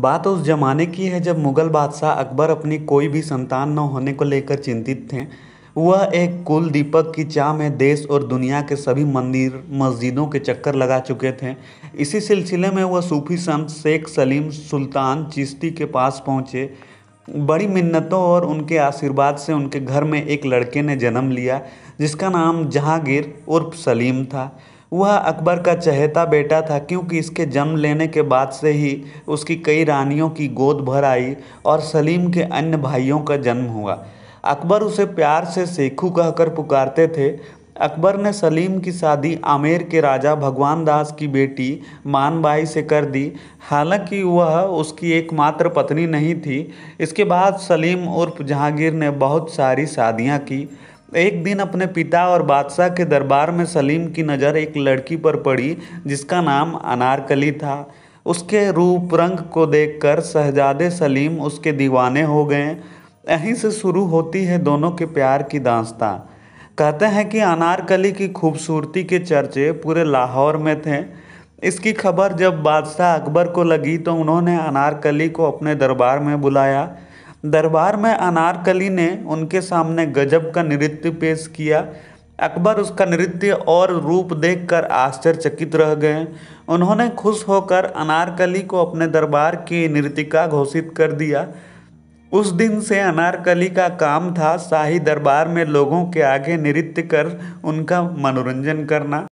बात उस जमाने की है जब मुगल बादशाह अकबर अपनी कोई भी संतान न होने को लेकर चिंतित थे वह एक कुल दीपक की चाह में देश और दुनिया के सभी मंदिर मस्जिदों के चक्कर लगा चुके थे इसी सिलसिले में वह सूफी संत शेख सलीम सुल्तान चिश्ती के पास पहुँचे बड़ी मिन्नतों और उनके आशीर्वाद से उनके घर में एक लड़के ने जन्म लिया जिसका नाम जहांगीर उर्फ सलीम था वह अकबर का चहेता बेटा था क्योंकि इसके जन्म लेने के बाद से ही उसकी कई रानियों की गोद भर आई और सलीम के अन्य भाइयों का जन्म हुआ अकबर उसे प्यार से सेखू कहकर पुकारते थे अकबर ने सलीम की शादी आमेर के राजा भगवान दास की बेटी मानबाई से कर दी हालांकि वह उसकी एकमात्र पत्नी नहीं थी इसके बाद सलीम उर्फ जहांगीर ने बहुत सारी शादियां की एक दिन अपने पिता और बादशाह के दरबार में सलीम की नज़र एक लड़की पर पड़ी जिसका नाम अनारकली था उसके रूप रंग को देखकर शहजादे सलीम उसके दीवाने हो गए यहीं से शुरू होती है दोनों के प्यार की दास्ता कहते हैं कि अनारकली की खूबसूरती के चर्चे पूरे लाहौर में थे इसकी खबर जब बादशाह अकबर को लगी तो उन्होंने अनारकली को अपने दरबार में बुलाया दरबार में अनारकली ने उनके सामने गजब का नृत्य पेश किया अकबर उसका नृत्य और रूप देखकर आश्चर्यचकित रह गए उन्होंने खुश होकर अनारकली को अपने दरबार की नृतिका घोषित कर दिया उस दिन से अनारकली का काम था शाही दरबार में लोगों के आगे नृत्य कर उनका मनोरंजन करना